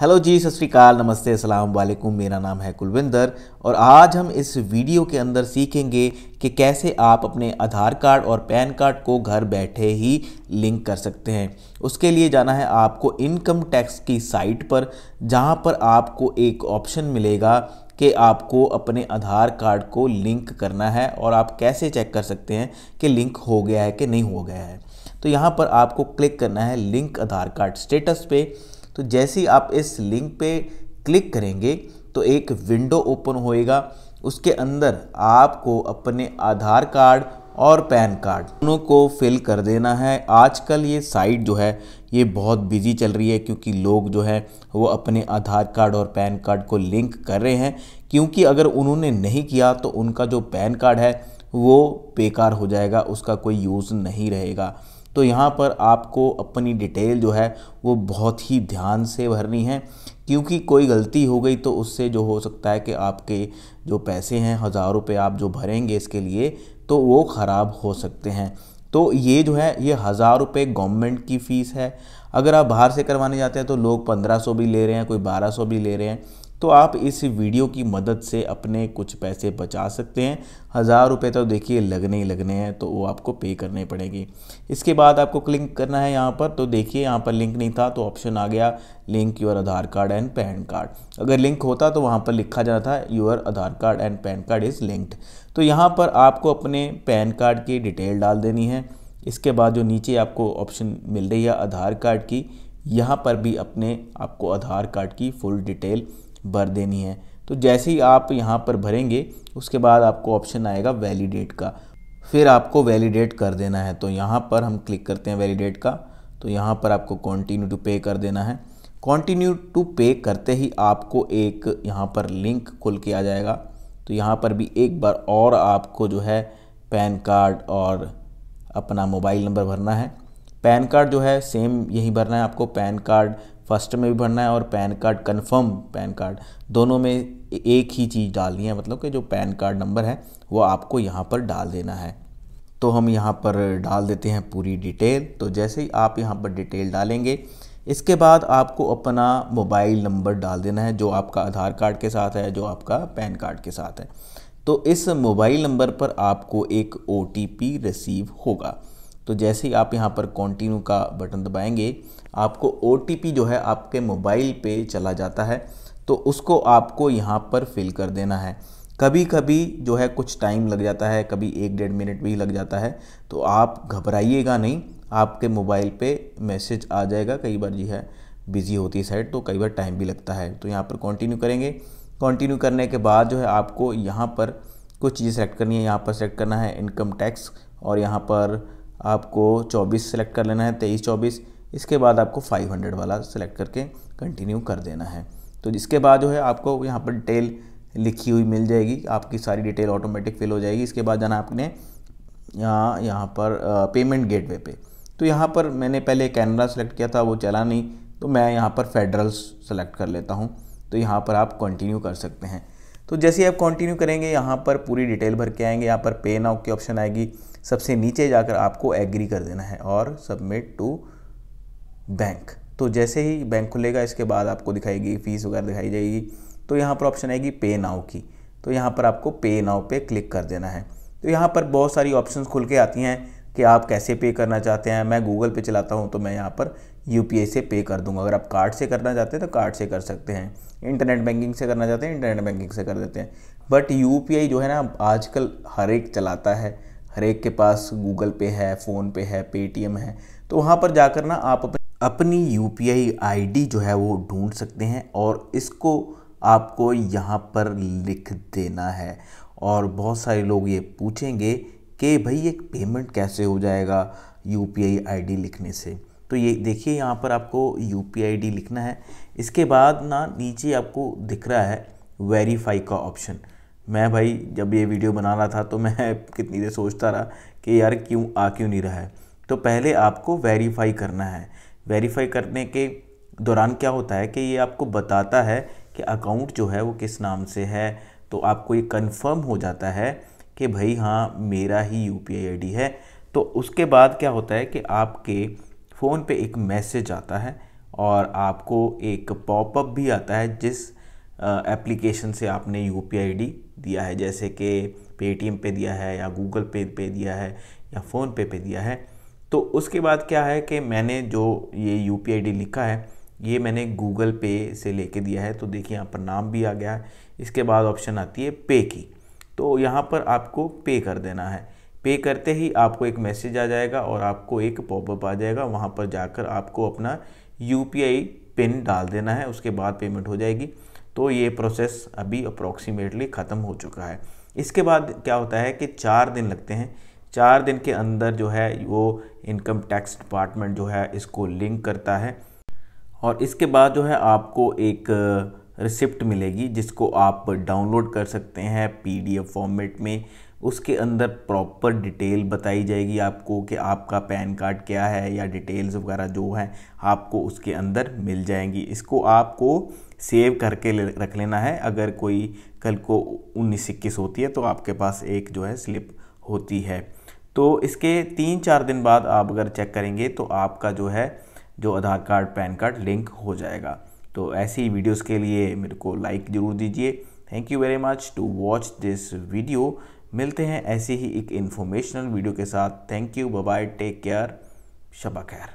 hello जी सत श्रीकाल नमस्ते अस्सलाम वालेकुम मेरा नाम है कुलविंदर और आज हम इस वीडियो के अंदर सीखेंगे कि कैसे आप अपने आधार कार्ड और पैन कार्ड को घर बैठे ही लिंक कर सकते हैं उसके लिए जाना है आपको इनकम टैक्स की साइट पर जहां पर आपको एक ऑप्शन मिलेगा कि आपको अपने आधार कार्ड को लिंक करना है और आप कैसे चेक कर सकते हैं कि लिंक हो गया है कि नहीं हो गया है तो यहाँ पर आपको क्लिक करना है लिंक आधार कार्ड स्टेटस पे तो जैसे ही आप इस लिंक पे क्लिक करेंगे तो एक विंडो ओपन होएगा उसके अंदर आपको अपने आधार कार्ड और पैन कार्ड दोनों को फिल कर देना है आजकल ये साइट जो है ये बहुत बिजी चल रही है क्योंकि लोग जो है वो अपने आधार कार्ड और पैन कार्ड को लिंक कर रहे हैं क्योंकि अगर उन्होंने नहीं किया तो उनका जो पैन कार्ड है वो बेकार हो जाएगा उसका कोई यूज़ नहीं रहेगा तो यहाँ पर आपको अपनी डिटेल जो है वो बहुत ही ध्यान से भरनी है क्योंकि कोई गलती हो गई तो उससे जो हो सकता है कि आपके जो पैसे हैं हज़ार रुपये आप जो भरेंगे इसके लिए तो वो ख़राब हो सकते हैं तो ये जो है ये हज़ार रुपये गवर्नमेंट की फ़ीस है अगर आप बाहर से करवाने जाते हैं तो लोग पंद्रह सौ भी ले रहे हैं कोई बारह सौ भी ले रहे हैं तो आप इस वीडियो की मदद से अपने कुछ पैसे बचा सकते हैं हज़ार रुपये तो देखिए लगने ही लगने हैं तो वो आपको पे करने पड़ेंगे इसके बाद आपको क्लिक करना है यहाँ पर तो देखिए यहाँ पर लिंक नहीं था तो ऑप्शन आ गया link your Aadhaar card and PAN card अगर लिंक होता तो वहाँ पर लिखा जाना था your Aadhaar card and PAN card is linked तो यहाँ पर आपको अपने पैन कार्ड की डिटेल डाल देनी है इसके बाद जो नीचे आपको ऑप्शन मिल रही है आधार कार्ड की यहाँ पर भी अपने आपको आधार कार्ड की फुल डिटेल भर देनी है तो जैसे ही आप यहाँ पर भरेंगे उसके बाद आपको ऑप्शन आएगा वैलिडेट का फिर आपको वैलिडेट कर देना है तो यहाँ पर हम क्लिक करते हैं वैलिडेट का तो यहाँ पर आपको कॉन्टिन्यू टू पे कर देना है कॉन्टिन्यू टू पे करते ही आपको एक यहाँ पर लिंक खुल के आ जाएगा तो यहाँ पर भी एक बार और आपको जो है पैन कार्ड और अपना मोबाइल नंबर भरना है पैन कार्ड जो है सेम यही भरना है आपको पैन कार्ड फर्स्ट में भी भरना है और PAN card confirm PAN card दोनों में एक ही चीज़ डालनी है मतलब कि जो पैन कार्ड नंबर है वो आपको यहाँ पर डाल देना है तो हम यहाँ पर डाल देते हैं पूरी डिटेल तो जैसे ही आप यहाँ पर डिटेल डालेंगे इसके बाद आपको अपना मोबाइल नंबर डाल देना है जो आपका आधार कार्ड के साथ है जो आपका पैन कार्ड के साथ है तो इस मोबाइल नंबर पर आपको एक ओ रिसीव होगा तो जैसे ही आप यहाँ पर कॉन्टिन्यू का बटन दबाएंगे आपको ओ जो है आपके मोबाइल पे चला जाता है तो उसको आपको यहाँ पर फिल कर देना है कभी कभी जो है कुछ टाइम लग जाता है कभी एक डेढ़ मिनट भी लग जाता है तो आप घबराइएगा नहीं आपके मोबाइल पे मैसेज आ जाएगा कई बार जो है बिज़ी होती है साइड तो कई बार टाइम भी लगता है तो यहाँ पर कंटिन्यू करेंगे कंटिन्यू करने के बाद जो है आपको यहाँ पर कुछ चीज़ें सेलेक्ट करनी है यहाँ पर सेलेक्ट करना है इनकम टैक्स और यहाँ पर आपको 24 सेलेक्ट कर लेना है 23 24 इसके बाद आपको 500 वाला सेलेक्ट करके कंटिन्यू कर देना है तो इसके बाद जो है आपको यहाँ पर डिटेल लिखी हुई मिल जाएगी आपकी सारी डिटेल ऑटोमेटिक फिल हो जाएगी इसके बाद जाना आपने यहाँ यहाँ पर पेमेंट गेटवे पे तो यहाँ पर मैंने पहले कैनरा सेलेक्ट किया था वो चला नहीं तो मैं यहाँ पर फेडरल सेलेक्ट कर लेता हूँ तो यहाँ पर आप कंटिन्यू कर सकते हैं तो जैसे ही आप कंटिन्यू करेंगे यहाँ पर पूरी डिटेल भर के आएंगे यहाँ पर पे नाउ की ऑप्शन आएगी सबसे नीचे जाकर आपको एग्री कर देना है और सबमिट टू बैंक तो जैसे ही बैंक खुलेगा इसके बाद आपको दिखाएगी फ़ीस वगैरह दिखाई जाएगी तो यहाँ पर ऑप्शन आएगी पे नाउ की तो यहाँ पर आपको पे नाउ पे क्लिक कर देना है तो यहाँ पर बहुत सारी ऑप्शन खुल के आती हैं कि आप कैसे पे करना चाहते हैं मैं गूगल पे चलाता हूँ तो मैं यहाँ पर यू से पे कर दूँगा अगर आप कार्ड से करना चाहते हैं तो कार्ड से कर सकते हैं इंटरनेट बैंकिंग से करना चाहते हैं इंटरनेट बैंकिंग से कर देते हैं बट यू जो है ना आजकल हर एक चलाता है हर एक के पास गूगल पे है फ़ोन पे है पेटीएम है तो वहाँ पर जाकर ना आप अपनी यू पी जो है वो ढूंढ सकते हैं और इसको आपको यहाँ पर लिख देना है और बहुत सारे लोग ये पूछेंगे कि भाई एक पेमेंट कैसे हो जाएगा यू पी आई लिखने से तो ये देखिए यहाँ पर आपको यू पी लिखना है इसके बाद ना नीचे आपको दिख रहा है वेरीफाई का ऑप्शन मैं भाई जब ये वीडियो बना रहा था तो मैं कितनी देर सोचता रहा कि यार क्यों आ क्यों नहीं रहा है तो पहले आपको वेरीफाई करना है वेरीफाई करने के दौरान क्या होता है कि ये आपको बताता है कि अकाउंट जो है वो किस नाम से है तो आपको ये कन्फर्म हो जाता है कि भाई हाँ मेरा ही यू पी आई है तो उसके बाद क्या होता है कि आपके फ़ोन पे एक मैसेज आता है और आपको एक पॉपअप भी आता है जिस एप्लीकेशन से आपने यू पी दिया है जैसे कि पेटीएम पे दिया है या गूगल पे पे दिया है या फ़ोन पे पे दिया है तो उसके बाद क्या है कि मैंने जो ये यू पी लिखा है ये मैंने गूगल पे से लेके दिया है तो देखिए यहाँ पर नाम भी आ गया है इसके बाद ऑप्शन आती है पे की तो यहाँ पर आपको पे कर देना है पे करते ही आपको एक मैसेज आ जाएगा और आपको एक पॉपअप आ जाएगा वहाँ पर जाकर आपको अपना यू पिन डाल देना है उसके बाद पेमेंट हो जाएगी तो ये प्रोसेस अभी अप्रॉक्सीमेटली ख़त्म हो चुका है इसके बाद क्या होता है कि चार दिन लगते हैं चार दिन के अंदर जो है वो इनकम टैक्स डिपार्टमेंट जो है इसको लिंक करता है और इसके बाद जो है आपको एक रिसिप्ट मिलेगी जिसको आप डाउनलोड कर सकते हैं पीडीएफ फॉर्मेट में उसके अंदर प्रॉपर डिटेल बताई जाएगी आपको कि आपका पैन कार्ड क्या है या डिटेल्स वगैरह जो हैं आपको उसके अंदर मिल जाएंगी इसको आपको सेव करके रख लेना है अगर कोई कल को उन्नीस इक्कीस होती है तो आपके पास एक जो है स्लिप होती है तो इसके तीन चार दिन बाद आप अगर चेक करेंगे तो आपका जो है जो Aadhaar card PAN card link हो जाएगा तो ऐसी ही वीडियोज़ के लिए मेरे को लाइक ज़रूर दीजिए thank you very much to watch this video मिलते हैं ऐसी ही एक इन्फॉर्मेशनल वीडियो के साथ thank you bye take care शबा खैर